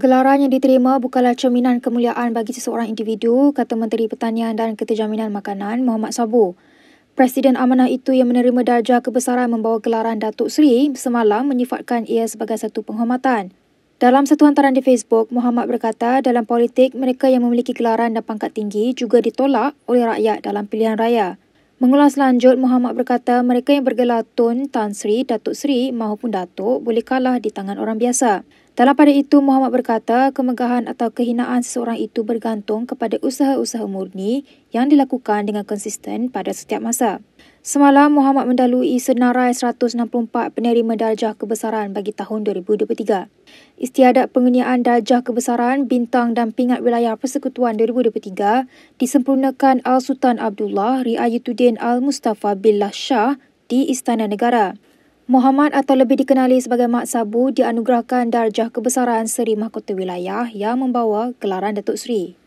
Gelaran yang diterima bukanlah cerminan kemuliaan bagi seseorang individu, kata Menteri Pertanian dan Keterjaminan Makanan Muhammad Sabu. Presiden amanah itu yang menerima darjah kebesaran membawa gelaran Datuk Seri semalam menyifatkan ia sebagai satu penghormatan. Dalam satu hantaran di Facebook, Muhammad berkata dalam politik mereka yang memiliki gelaran dan pangkat tinggi juga ditolak oleh rakyat dalam pilihan raya. Mengulas lanjut, Muhammad berkata mereka yang bergelar Tun, Tan Sri, Datuk Sri maupun Datuk boleh kalah di tangan orang biasa. Dalam pada itu, Muhammad berkata kemegahan atau kehinaan seseorang itu bergantung kepada usaha-usaha murni yang dilakukan dengan konsisten pada setiap masa. Semalam, Muhammad mendalui senarai 164 penerima darjah kebesaran bagi tahun 2023. Istiadat pengenian darjah kebesaran bintang dan pingat wilayah persekutuan 2023 disempurnakan Al-Sultan Abdullah Riayatuddin Al-Mustafa Billah Shah di Istana Negara. Muhammad atau lebih dikenali sebagai Mak Sabu dianugerahkan darjah kebesaran Seri Mahkota Wilayah yang membawa gelaran Datuk Seri.